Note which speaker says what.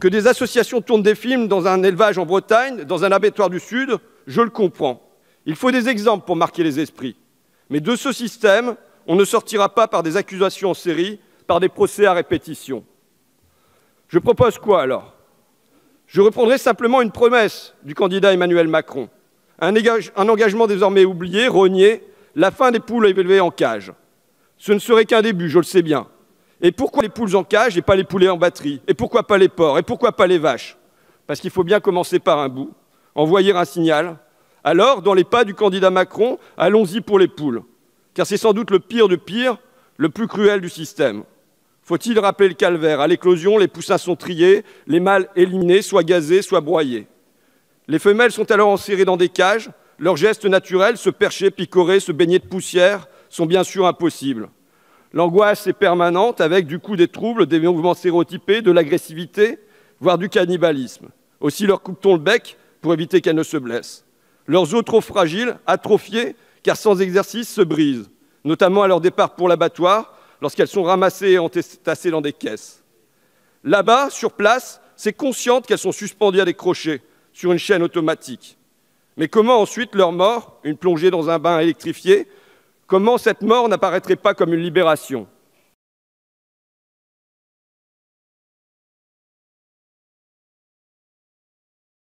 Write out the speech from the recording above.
Speaker 1: Que des associations tournent des films dans un élevage en Bretagne, dans un abattoir du Sud, je le comprends. Il faut des exemples pour marquer les esprits. Mais de ce système, on ne sortira pas par des accusations en série, par des procès à répétition. Je propose quoi alors Je reprendrai simplement une promesse du candidat Emmanuel Macron. Un, engagement désormais oublié, renié, la fin des poules élevées en cage. Ce ne serait qu'un début, je le sais bien. Et pourquoi les poules en cage et pas les poulets en batterie Et pourquoi pas les porcs Et pourquoi pas les vaches Parce qu'il faut bien commencer par un bout, envoyer un signal. Alors, dans les pas du candidat Macron, allons-y pour les poules. Car c'est sans doute le pire du pire, le plus cruel du système. Faut-il rappeler le calvaire À l'éclosion, les poussins sont triés, les mâles éliminés, soit gazés, soit broyés. Les femelles sont alors enserrées dans des cages. Leurs gestes naturels, se percher, picorer, se baigner de poussière, sont bien sûr impossibles. L'angoisse est permanente avec du coup des troubles, des mouvements stéréotypés, de l'agressivité, voire du cannibalisme. Aussi leur coupe on le bec pour éviter qu'elles ne se blessent. Leurs os trop fragiles, atrophiés, car sans exercice, se brisent, notamment à leur départ pour l'abattoir, lorsqu'elles sont ramassées et entassées dans des caisses. Là-bas, sur place, c'est consciente qu'elles sont suspendues à des crochets, sur une chaîne automatique. Mais comment ensuite leur mort, une plongée dans un bain électrifié, Comment cette mort n'apparaîtrait pas comme une libération